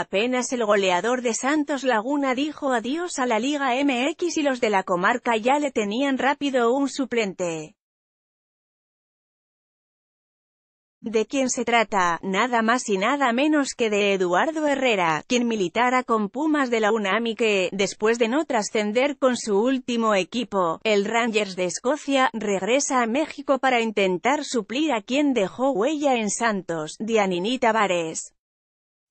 Apenas el goleador de Santos Laguna dijo adiós a la Liga MX y los de la comarca ya le tenían rápido un suplente. ¿De quién se trata? Nada más y nada menos que de Eduardo Herrera, quien militara con Pumas de la UNAM que, después de no trascender con su último equipo, el Rangers de Escocia, regresa a México para intentar suplir a quien dejó huella en Santos, Dianini Tavares.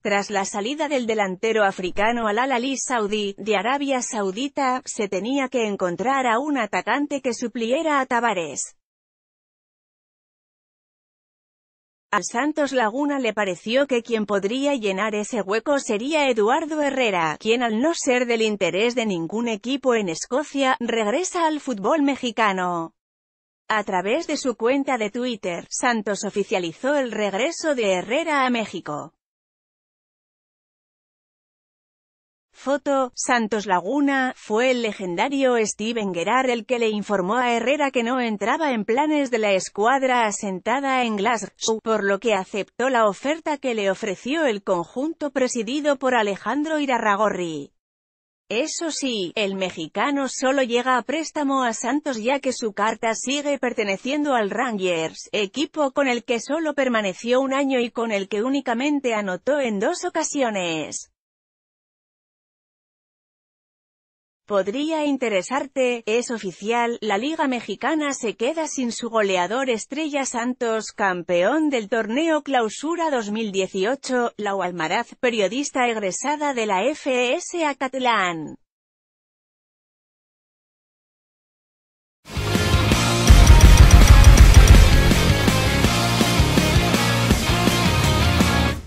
Tras la salida del delantero africano al al Saudí, de Arabia Saudita, se tenía que encontrar a un atacante que supliera a Tavares. Al Santos Laguna le pareció que quien podría llenar ese hueco sería Eduardo Herrera, quien al no ser del interés de ningún equipo en Escocia, regresa al fútbol mexicano. A través de su cuenta de Twitter, Santos oficializó el regreso de Herrera a México. Foto, Santos Laguna, fue el legendario Steven Gerrard el que le informó a Herrera que no entraba en planes de la escuadra asentada en Glasgow, por lo que aceptó la oferta que le ofreció el conjunto presidido por Alejandro Irarragorri. Eso sí, el mexicano solo llega a préstamo a Santos ya que su carta sigue perteneciendo al Rangers, equipo con el que solo permaneció un año y con el que únicamente anotó en dos ocasiones. podría interesarte, es oficial, la Liga Mexicana se queda sin su goleador Estrella Santos, campeón del torneo Clausura 2018, la Almaraz, periodista egresada de la FS Acatlán.